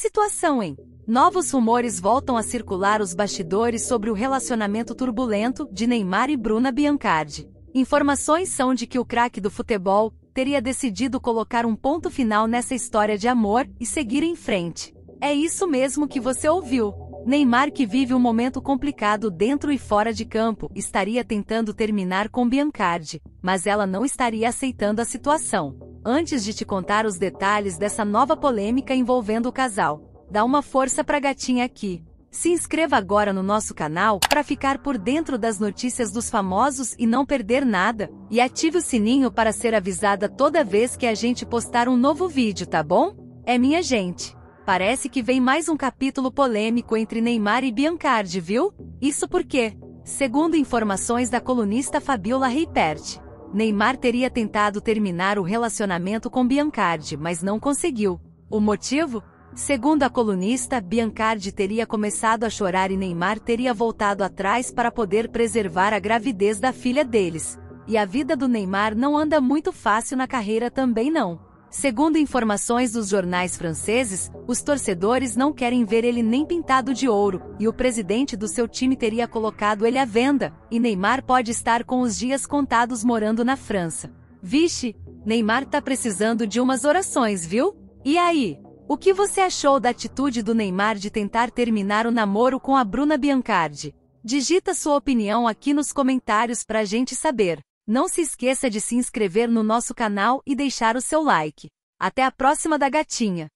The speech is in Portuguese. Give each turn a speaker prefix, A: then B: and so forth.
A: situação, hein? Novos rumores voltam a circular os bastidores sobre o relacionamento turbulento de Neymar e Bruna Biancardi. Informações são de que o craque do futebol teria decidido colocar um ponto final nessa história de amor e seguir em frente. É isso mesmo que você ouviu. Neymar, que vive um momento complicado dentro e fora de campo, estaria tentando terminar com Biancardi, mas ela não estaria aceitando a situação. Antes de te contar os detalhes dessa nova polêmica envolvendo o casal, dá uma força pra gatinha aqui. Se inscreva agora no nosso canal para ficar por dentro das notícias dos famosos e não perder nada, e ative o sininho para ser avisada toda vez que a gente postar um novo vídeo, tá bom? É minha gente. Parece que vem mais um capítulo polêmico entre Neymar e Biancardi, viu? Isso porque, segundo informações da colunista Fabiola Reipert, Neymar teria tentado terminar o relacionamento com Biancardi, mas não conseguiu. O motivo? Segundo a colunista, Biancardi teria começado a chorar e Neymar teria voltado atrás para poder preservar a gravidez da filha deles. E a vida do Neymar não anda muito fácil na carreira também não. Segundo informações dos jornais franceses, os torcedores não querem ver ele nem pintado de ouro, e o presidente do seu time teria colocado ele à venda, e Neymar pode estar com os dias contados morando na França. Vixe, Neymar tá precisando de umas orações, viu? E aí? O que você achou da atitude do Neymar de tentar terminar o namoro com a Bruna Biancardi? Digita sua opinião aqui nos comentários pra gente saber. Não se esqueça de se inscrever no nosso canal e deixar o seu like. Até a próxima da Gatinha!